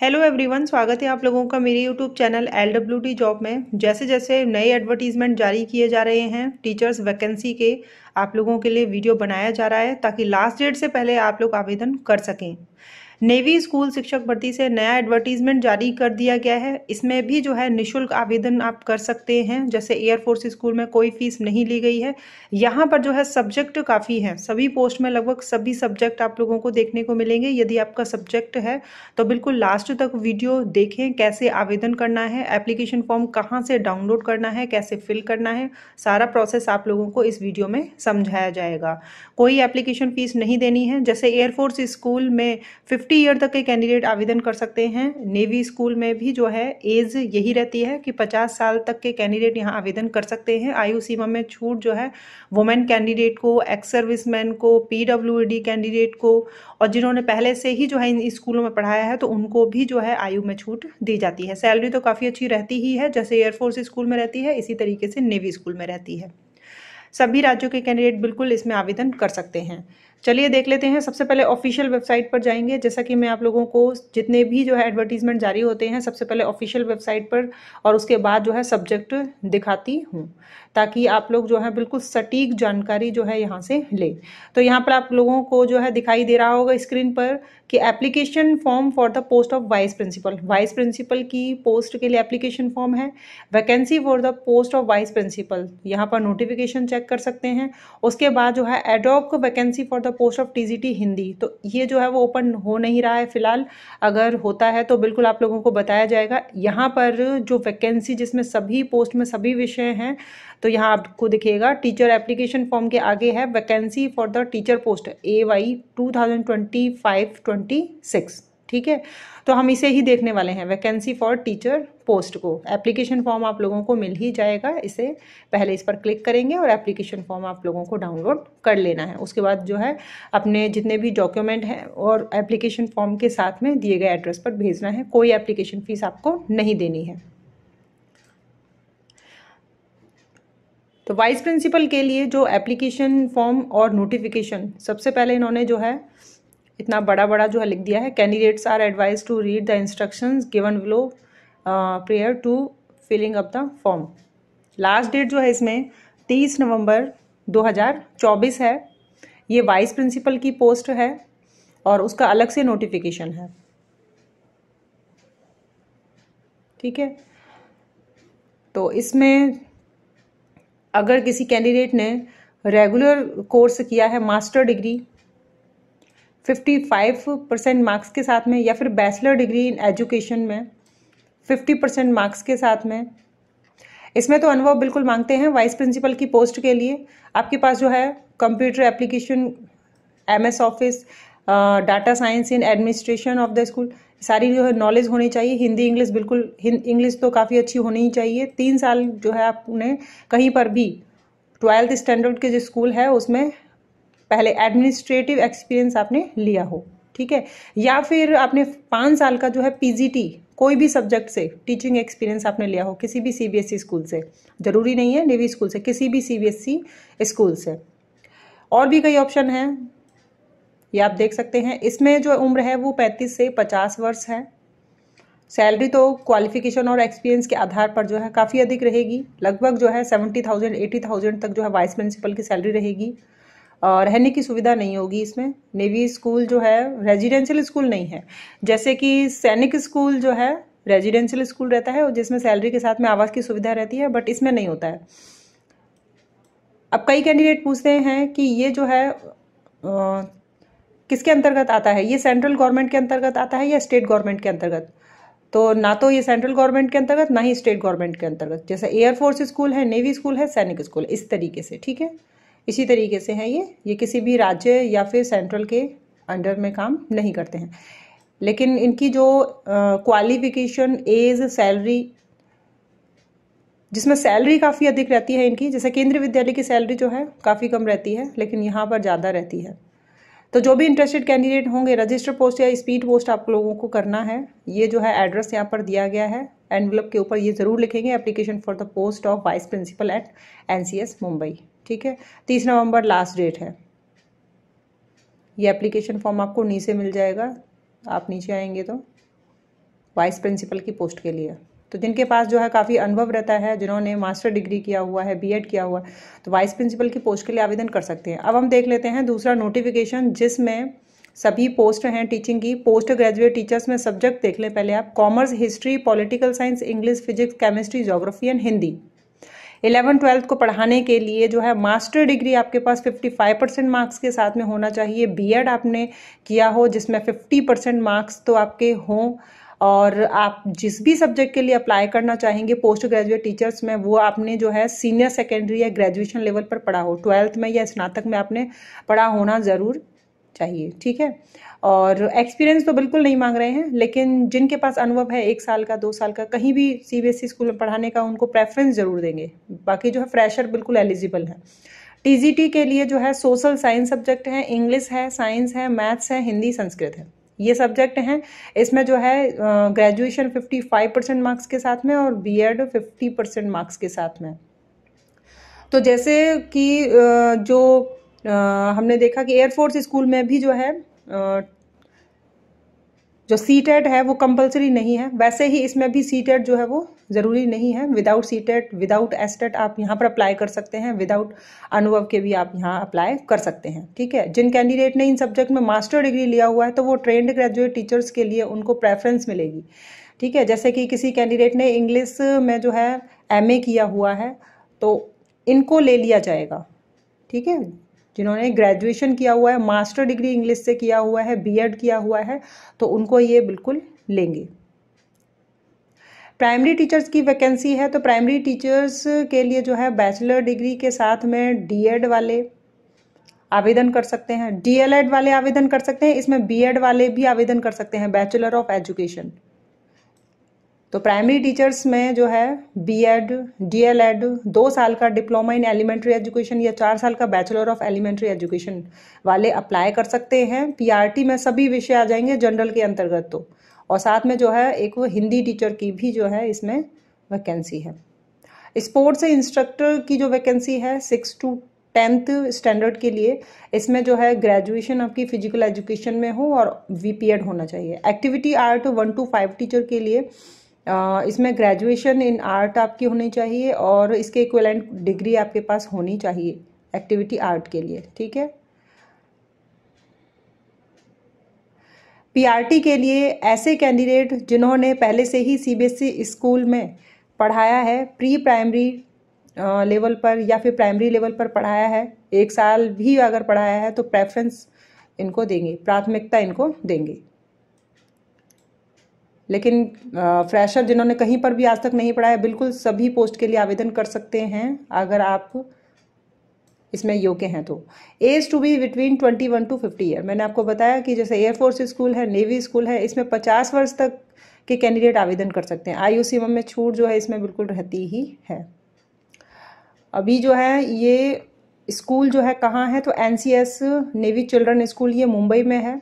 hello everyone स्वागत है आप लोगों का मेरे YouTube channel L W D job में जैसे जैसे नए एडवर्टीज़मेंट जारी किए जा रहे हैं टीचर्स वैकेंसी के आप लोगों के लिए वीडियो बनाया जा रहा है ताकि लास्ट डेट से पहले आप लोग आवेदन कर सकें नेवी स्कूल शिक्षक भर्ती से नया एडवर्टीजमेंट जारी कर दिया गया है इसमें भी जो है निशुल्क आवेदन आप कर सकते हैं जैसे एयरफोर्स स्कूल में कोई फीस नहीं ली गई है यहाँ पर जो है सब्जेक्ट काफ़ी हैं सभी पोस्ट में लगभग सभी सब्जेक्ट आप लोगों को देखने को मिलेंगे यदि आपका सब्जेक्ट है तो बिल्कुल लास्ट तक वीडियो देखें कैसे आवेदन करना है एप्लीकेशन फॉर्म कहाँ से डाउनलोड करना है कैसे फिल करना है सारा प्रोसेस आप लोगों को इस वीडियो में समझाया जाएगा कोई एप्लीकेशन फ़ीस नहीं देनी है जैसे एयरफोर्स स्कूल में फिफ्टी फिफ्टी ईयर तक के कैंडिडेट आवेदन कर सकते हैं नेवी स्कूल में भी जो है एज यही रहती है कि पचास साल तक के कैंडिडेट यहाँ आवेदन कर सकते हैं आयु सीमा में छूट जो है वुमेन कैंडिडेट को एक्स सर्विसमैन को पी कैंडिडेट को और जिन्होंने पहले से ही जो है इन स्कूलों में पढ़ाया है तो उनको भी जो है आयु में छूट दी जाती है सैलरी तो काफ़ी अच्छी रहती ही है जैसे एयरफोर्स स्कूल में रहती है इसी तरीके से नेवी स्कूल में रहती है सभी राज्यों के कैंडिडेट बिल्कुल इसमें आवेदन कर सकते हैं चलिए देख लेते हैं सबसे पहले ऑफिशियल वेबसाइट पर जाएंगे जैसा कि मैं आप लोगों को जितने भी जो है एडवर्टीजमेंट जारी होते हैं सबसे पहले ऑफिशियल वेबसाइट पर और उसके बाद जो है सब्जेक्ट दिखाती हूँ ताकि आप लोग जो है बिल्कुल सटीक जानकारी जो है यहाँ से ले तो यहाँ पर आप लोगों को जो है दिखाई दे रहा होगा स्क्रीन पर कि application form for the post of vice principal vice principal की पोस्ट के लिए एप्लीकेशन फॉर्म है vacancy for the post of vice principal यहाँ पर नोटिफिकेशन चेक कर सकते हैं उसके बाद जो है ad hoc vacancy for the post of TGT Hindi तो ये जो है वो ओपन हो नहीं रहा है फिलहाल अगर होता है तो बिल्कुल आप लोगों को बताया जाएगा यहाँ पर जो वैकेंसी जिसमें सभी पोस्ट में सभी विषय हैं तो यहाँ आपको दिखेगा टीचर एप्लीकेशन फॉर्म के आगे है vacancy for the teacher post A Y two thousand twenty five twenty six ठीक है तो हम इसे ही देखने वाले हैं वैकेंसी फॉर टीचर पोस्ट को एप्लीकेशन फॉर्म आप लोगों को मिल ही जाएगा इसे पहले इस पर क्लिक करेंगे और एप्लीकेशन फॉर्म आप लोगों को डाउनलोड कर लेना है उसके बाद जो है अपने जितने भी डॉक्यूमेंट हैं और एप्लीकेशन फॉर्म के साथ में दिए गए एड्रेस पर भेजना है कोई एप्लीकेशन फ़ीस आपको नहीं देनी है तो वाइस प्रिंसिपल के लिए जो एप्लीकेशन फॉर्म और नोटिफिकेशन सबसे पहले इन्होंने जो है इतना बड़ा बड़ा जो है लिख दिया है candidates are advised to read the instruction given below prior to filling up the form last date जो है इसमें तीस नवंबर 2024 है ये वाइस प्रिंसिपल की पोस्ट है और उसका अलग से नोटिफिकेशन है ठीक है तो इसमें अगर किसी कैंडिडेट ने रेगुलर कोर्स किया है मास्टर डिग्री 55 परसेंट मार्क्स के साथ में या फिर बैचलर डिग्री इन एजुकेशन में 50 परसेंट मार्क्स के साथ में इसमें तो अनुभव बिल्कुल मांगते हैं वाइस प्रिंसिपल की पोस्ट के लिए आपके पास जो है computer application M S office data science in administration of the school सारी जो है नॉलेज होनी चाहिए हिंदी इंग्लिश बिल्कुल इंग्लिश तो काफ़ी अच्छी होनी ही चाहिए तीन साल जो है आप उन्हें कहीं पर भी ट्वेल्थ स्टैंडर्ड के जो स्कूल है उसमें पहले एडमिनिस्ट्रेटिव एक्सपीरियंस आपने लिया हो ठीक है या फिर आपने पाँच साल का जो है पीजीटी कोई भी सब्जेक्ट से टीचिंग एक्सपीरियंस आपने लिया हो किसी भी सीबीएसई स्कूल e से ज़रूरी नहीं है नेवी स्कूल से किसी भी सीबीएसई स्कूल e से और भी कई ऑप्शन हैं ये आप देख सकते हैं इसमें जो उम्र है वो पैंतीस से पचास वर्ष है सैलरी तो क्वालिफिकेशन और एक्सपीरियंस के आधार पर जो है काफ़ी अधिक रहेगी लगभग जो है सेवेंटी थाउजेंड एटी थाउजेंड तक जो है वाइस प्रिंसिपल की सैलरी रहेगी रहने की सुविधा नहीं होगी इसमें नेवी स्कूल जो है रेजिडेंशियल स्कूल नहीं है जैसे कि सैनिक स्कूल जो है रेजिडेंशियल स्कूल रहता है और जिसमें सैलरी के साथ में आवास की सुविधा रहती है बट इसमें नहीं होता है अब कई कैंडिडेट पूछते हैं कि ये जो है आ, किसके अंतर्गत आता है ये सेंट्रल गवर्नमेंट के अंतर्गत आता है या स्टेट गवर्नमेंट के अंतर्गत तो ना तो ये सेंट्रल गवर्नमेंट के अंतर्गत ना ही स्टेट गवर्नमेंट के अंतर्गत जैसे एयरफोर्स स्कूल है नेवी स्कूल है सैनिक स्कूल इस तरीके से ठीक है इसी तरीके से है ये ये किसी भी राज्य या फिर सेंट्रल के अंडर में काम नहीं करते हैं लेकिन इनकी जो क्वालिफिकेशन एज सैलरी जिसमें सैलरी काफ़ी अधिक रहती है इनकी जैसे केंद्रीय विद्यालय की सैलरी जो है काफ़ी कम रहती है लेकिन यहाँ पर ज़्यादा रहती है तो जो भी इंटरेस्टेड कैंडिडेट होंगे रजिस्टर पोस्ट या स्पीड पोस्ट आप लोगों को करना है ये जो है एड्रेस यहाँ पर दिया गया है एनवलप के ऊपर ये ज़रूर लिखेंगे application for the post of vice principal at an Mumbai ठीक है तीस नवंबर लास्ट डेट है ये एप्लीकेशन फॉर्म आपको नीचे मिल जाएगा आप नीचे आएंगे तो वाइस प्रिंसिपल की पोस्ट के लिए तो जिनके पास जो है काफ़ी अनुभव रहता है जिन्होंने मास्टर डिग्री किया हुआ है बीएड किया हुआ है तो वाइस प्रिंसिपल की पोस्ट के लिए आवेदन कर सकते हैं अब हम देख लेते हैं दूसरा नोटिफिकेशन जिसमें सभी पोस्ट हैं टीचिंग की पोस्ट ग्रेजुएट टीचर्स में सब्जेक्ट देख लें पहले आप commerce history political science English physics chemistry geography and Hindi eleven twelfth को पढ़ाने के लिए जो है मास्टर डिग्री आपके पास फिफ्टी फाइव परसेंट मार्क्स के साथ में होना चाहिए बीएड आपने किया हो जिसमें फिफ्टी परसेंट मार्क्स तो आपके हों और आप जिस भी सब्जेक्ट के लिए अप्लाई करना चाहेंगे पोस्ट ग्रेजुएट टीचर्स में वो आपने जो है सीनियर सेकेंडरी या ग्रेजुएशन लेवल पर पढ़ा हो ट्वेल्थ में या स्नातक में आपने पढ़ा होना ज़रूर चाहिए ठीक है और एक्सपीरियंस तो बिल्कुल नहीं मांग रहे हैं लेकिन जिनके पास अनुभव है एक साल का दो साल का कहीं भी ई स्कूल e में पढ़ाने का उनको प्रेफरेंस ज़रूर देंगे बाकी जो है फ्रेशर बिल्कुल एलिजिबल जी टी के लिए जो है सोशल साइंस सब्जेक्ट है इंग्लिश है साइंस है मैथ्स है हिंदी संस्कृत है ये सब्जेक्ट हैं इसमें जो है ग्रेजुएशन 55 परसेंट मार्क्स के साथ में और बीएड 50 परसेंट मार्क्स के साथ में तो जैसे कि जो हमने देखा कि एयरफोर्स स्कूल में भी जो है जो सी टेट है वो कंपलसरी नहीं है वैसे ही इसमें भी सी टेट जो है वो ज़रूरी नहीं है without C TET without S TET आप यहाँ पर अप्लाई कर सकते हैं विदाउट अनुभव के भी आप यहाँ अप्लाई कर सकते हैं ठीक है जिन कैंडिडेट ने इन सब्जेक्ट में मास्टर डिग्री लिया हुआ है तो वो ट्रेंड ग्रेजुएट टीचर्स के लिए उनको प्रेफरेंस मिलेगी ठीक है जैसे कि किसी कैंडिडेट ने इंग्लिश में जो है एम किया हुआ है तो इनको ले लिया जाएगा ठीक है जिन्होंने ग्रेजुएशन किया हुआ है मास्टर डिग्री इंग्लिश से किया हुआ है बीएड किया हुआ है तो उनको ये बिल्कुल लेंगे प्राइमरी टीचर्स की वैकेंसी है तो प्राइमरी टीचर्स के लिए जो है बैचलर डिग्री के साथ में डीएड वाले आवेदन कर सकते हैं डीएलएड वाले आवेदन कर सकते हैं इसमें बीएड वाले भी आवेदन कर सकते हैं बैचलर ऑफ एजुकेशन तो प्राइमरी टीचर्स में जो है B Ed D El Ed दो साल का डिप्लोमा इन एलिमेंट्री एजुकेशन या चार साल का बैचलर ऑफ एलिमेंट्री एजुकेशन वाले अप्लाई कर सकते हैं पीआरटी में सभी विषय आ जाएंगे जनरल के अंतर्गत तो और साथ में जो है एक वो हिंदी टीचर की भी जो है इसमें वैकेंसी है स्पोर्ट्स इंस्ट्रक्टर की जो वैकेंसी है सिक्स टू टेंथ स्टैंडर्ड के लिए इसमें जो है ग्रेजुएशन आपकी फिजिकल एजुकेशन में हो और वी होना चाहिए activity art one to five teacher के लिए इसमें ग्रेजुएशन इन आर्ट आपकी होनी चाहिए और इसके इक्वलेंट डिग्री आपके पास होनी चाहिए एक्टिविटी आर्ट के लिए ठीक है पीआरटी के लिए ऐसे कैंडिडेट जिन्होंने पहले से ही सीबीएसई स्कूल e में पढ़ाया है प्री प्राइमरी लेवल पर या फिर प्राइमरी लेवल पर पढ़ाया है एक साल भी अगर पढ़ाया है तो प्रेफरेंस इनको देंगे प्राथमिकता इनको देंगे लेकिन फ्रेशर जिन्होंने कहीं पर भी आज तक नहीं पढ़ाया बिल्कुल सभी पोस्ट के लिए आवेदन कर सकते हैं अगर आप इसमें योग्य हैं तो age to be between twenty one to fifty year मैंने आपको बताया कि जैसे एयरफोर्स स्कूल है नेवी स्कूल है इसमें पचास वर्ष तक के कैंडिडेट आवेदन कर सकते हैं आयु सीमा में छूट जो है इसमें बिल्कुल रहती ही है अभी जो है ये स्कूल जो है कहाँ है तो एन नेवी चिल्ड्रन स्कूल ये मुंबई में है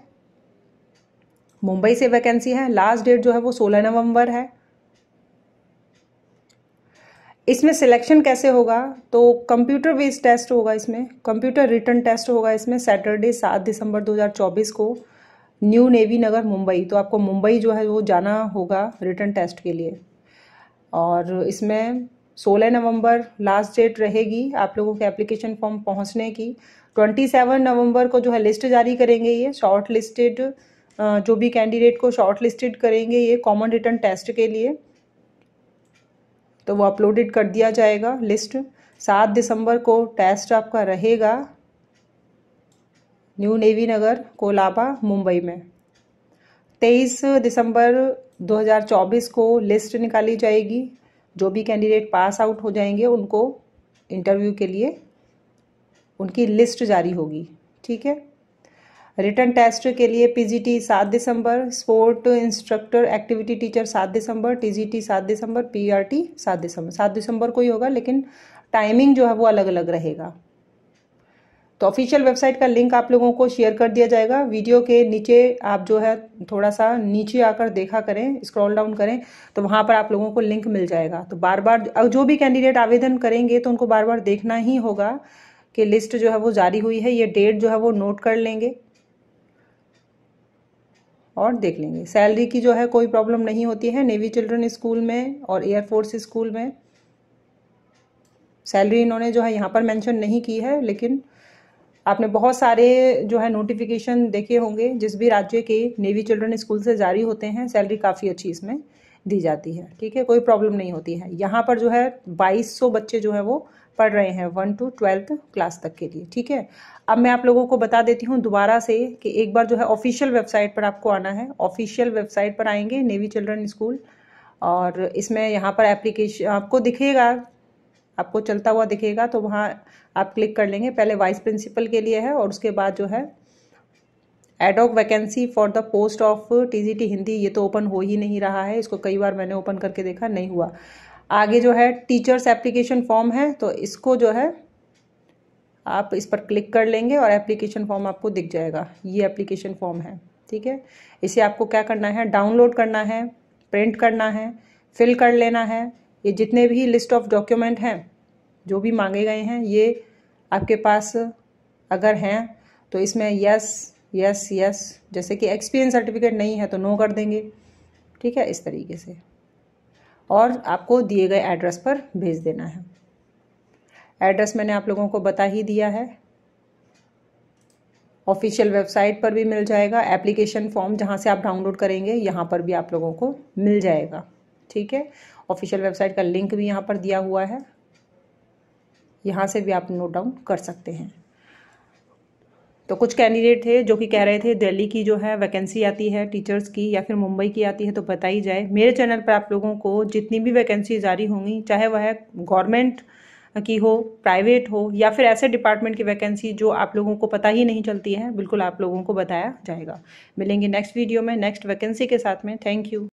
मुंबई से वैकेंसी है लास्ट डेट जो है वो सोलह नवंबर है इसमें सिलेक्शन कैसे होगा तो कंप्यूटर बेस्ड टेस्ट होगा इसमें कंप्यूटर रिटर्न टेस्ट होगा इसमें सैटरडे सात दिसंबर 2024 को न्यू नेवी नगर मुंबई तो आपको मुंबई जो है वो जाना होगा रिटर्न टेस्ट के लिए और इसमें 16 नवंबर लास्ट डेट रहेगी आप लोगों के एप्लीकेशन फॉर्म पहुंचने की 27 नवंबर को जो है लिस्ट जारी करेंगे ये शॉर्ट लिस्टेड जो भी कैंडिडेट को शॉर्टलिस्टेड करेंगे ये कॉमन रिटर्न टेस्ट के लिए तो वो अपलोडेड कर दिया जाएगा लिस्ट सात दिसंबर को टेस्ट आपका रहेगा न्यू नेवी नगर कोलाबा मुंबई में तेईस दिसंबर 2024 को लिस्ट निकाली जाएगी जो भी कैंडिडेट पास आउट हो जाएंगे उनको इंटरव्यू के लिए उनकी लिस्ट जारी होगी ठीक है रिटर्न टेस्ट के लिए पीजीटी सात दिसंबर स्पोर्ट इंस्ट्रक्टर एक्टिविटी टीचर सात दिसंबर टीजीटी सात दिसंबर पीआरटी e सात दिसंबर सात दिसंबर को ही होगा लेकिन टाइमिंग जो है वो अलग अलग रहेगा तो ऑफिशियल वेबसाइट का लिंक आप लोगों को शेयर कर दिया जाएगा वीडियो के नीचे आप जो है थोड़ा सा नीचे आकर देखा करें स्क्रॉल डाउन करें तो वहाँ पर आप लोगों को लिंक मिल जाएगा तो बार बार जो भी कैंडिडेट आवेदन करेंगे तो उनको बार बार देखना ही होगा कि लिस्ट जो है वो जारी हुई है ये डेट जो है वो नोट कर लेंगे और देख लेंगे सैलरी की जो है कोई प्रॉब्लम नहीं होती है नेवी चिल्ड्रन स्कूल में और एयरफोर्स स्कूल में सैलरी इन्होंने जो है यहाँ पर मेंशन नहीं की है लेकिन आपने बहुत सारे जो है नोटिफिकेशन देखे होंगे जिस भी राज्य के नेवी चिल्ड्रन स्कूल से जारी होते हैं सैलरी काफ़ी अच्छी इसमें दी जाती है ठीक है कोई प्रॉब्लम नहीं होती है यहाँ पर जो है 2200 बच्चे जो है वो पढ़ रहे हैं वन टू ट्वेल्थ क्लास तक के लिए ठीक है अब मैं आप लोगों को बता देती हूँ दोबारा से कि एक बार जो है ऑफिशियल वेबसाइट पर आपको आना है ऑफिशियल वेबसाइट पर आएंगे नेवी चिल्ड्रन स्कूल और इसमें यहाँ पर एप्लीकेशन आपको दिखेगा आपको चलता हुआ दिखेगा तो वहाँ आप क्लिक कर लेंगे पहले वाइस प्रिंसिपल के लिए है और उसके बाद जो है ad hoc vacancy for the post of TGT Hindi ये तो ओपन हो ही नहीं रहा है इसको कई बार मैंने ओपन करके देखा नहीं हुआ आगे जो है टीचर्स एप्लीकेशन फॉर्म है तो इसको जो है आप इस पर क्लिक कर लेंगे और एप्लीकेशन फॉर्म आपको दिख जाएगा ये एप्लीकेशन फॉर्म है ठीक है इसे आपको क्या करना है डाउनलोड करना है प्रिंट करना है फिल कर लेना है ये जितने भी लिस्ट ऑफ डॉक्यूमेंट हैं जो भी मांगे गए हैं ये आपके पास अगर हैं तो इसमें यस यस यस जैसे कि एक्सपीरियंस सर्टिफिकेट नहीं है तो नो कर देंगे ठीक है इस तरीके से और आपको दिए गए एड्रेस पर भेज देना है एड्रेस मैंने आप लोगों को बता ही दिया है ऑफिशियल वेबसाइट पर भी मिल जाएगा एप्लीकेशन फॉर्म जहाँ से आप डाउनलोड करेंगे यहाँ पर भी आप लोगों को मिल जाएगा ठीक है ऑफिशियल वेबसाइट का लिंक भी यहाँ पर दिया हुआ है यहाँ से भी आप नोट डाउन कर सकते हैं तो कुछ कैंडिडेट थे जो कि कह रहे थे दिल्ली की जो है वैकेंसी आती है टीचर्स की या फिर मुंबई की आती है तो बताई जाए मेरे चैनल पर आप लोगों को जितनी भी वैकेंसी जारी होंगी चाहे वह गवर्नमेंट की हो प्राइवेट हो या फिर ऐसे डिपार्टमेंट की वैकेंसी जो आप लोगों को पता ही नहीं चलती है बिल्कुल आप लोगों को बताया जाएगा मिलेंगे नेक्स्ट वीडियो में नेक्स्ट वैकेंसी के साथ में थैंक यू